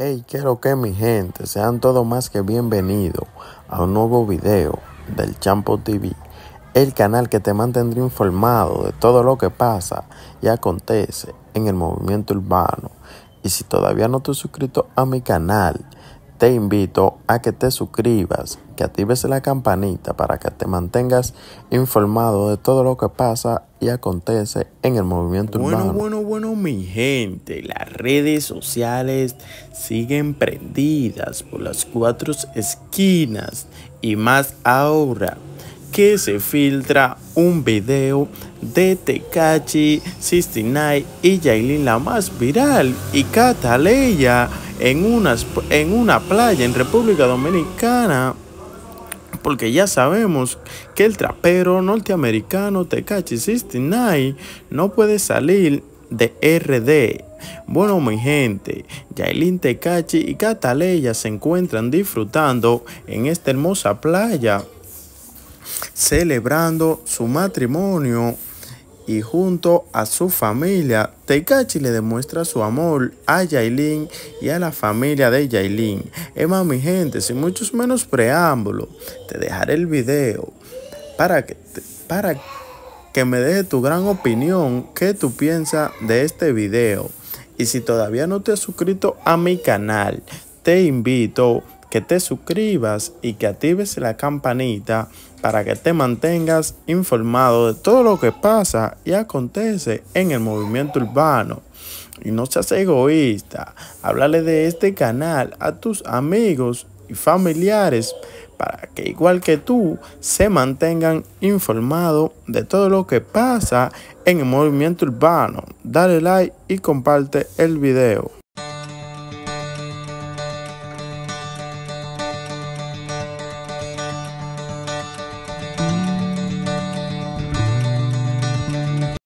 Hey, quiero que mi gente sean todo más que bienvenidos a un nuevo video del Champo TV, el canal que te mantendrá informado de todo lo que pasa y acontece en el movimiento urbano. Y si todavía no te has suscrito a mi canal, te invito a que te suscribas, que actives la campanita para que te mantengas informado de todo lo que pasa y acontece en el movimiento bueno, Bueno, bueno, bueno, mi gente, las redes sociales siguen prendidas por las cuatro esquinas y más ahora que se filtra un video de Tekachi, 69 y Yailin la más viral y Cataleya en, unas, en una playa en República Dominicana. Porque ya sabemos que el trapero norteamericano Tecachi 69 no puede salir de RD. Bueno, mi gente, Yailin Tecachi y Cataleya se encuentran disfrutando en esta hermosa playa, celebrando su matrimonio y junto a su familia, teikachi le demuestra su amor a Yailin y a la familia de Yailin. Emma, mi gente, sin muchos menos preámbulos, te dejaré el video para que, para que me deje tu gran opinión, qué tú piensas de este video. Y si todavía no te has suscrito a mi canal, te invito que te suscribas y que actives la campanita para que te mantengas informado de todo lo que pasa y acontece en el movimiento urbano. Y no seas egoísta, háblale de este canal a tus amigos y familiares para que igual que tú se mantengan informado de todo lo que pasa en el movimiento urbano. Dale like y comparte el video.